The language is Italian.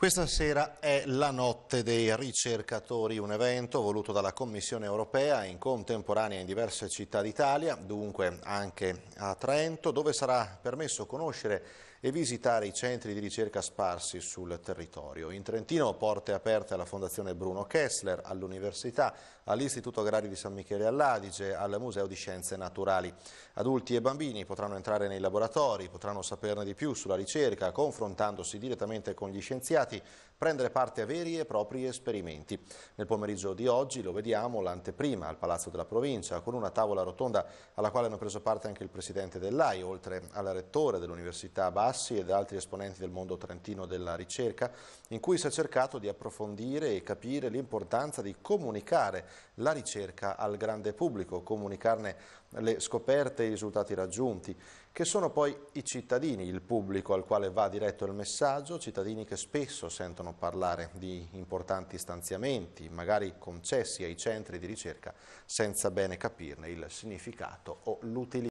Questa sera è la notte dei ricercatori, un evento voluto dalla Commissione europea in contemporanea in diverse città d'Italia, dunque anche a Trento, dove sarà permesso conoscere e visitare i centri di ricerca sparsi sul territorio. In Trentino porte aperte alla Fondazione Bruno Kessler, all'Università, all'Istituto Agrario di San Michele all'Adige, al Museo di Scienze Naturali. Adulti e bambini potranno entrare nei laboratori, potranno saperne di più sulla ricerca, confrontandosi direttamente con gli scienziati scienziati prendere parte a veri e propri esperimenti. Nel pomeriggio di oggi, lo vediamo, l'anteprima al Palazzo della Provincia, con una tavola rotonda alla quale hanno preso parte anche il Presidente dell'AI, oltre al Rettore dell'Università Bassi ed altri esponenti del mondo trentino della ricerca, in cui si è cercato di approfondire e capire l'importanza di comunicare la ricerca al grande pubblico, comunicarne le scoperte e i risultati raggiunti, che sono poi i cittadini, il pubblico al quale va diretto il messaggio, cittadini che spesso spesso sentono parlare di importanti stanziamenti, magari concessi ai centri di ricerca, senza bene capirne il significato o l'utilità.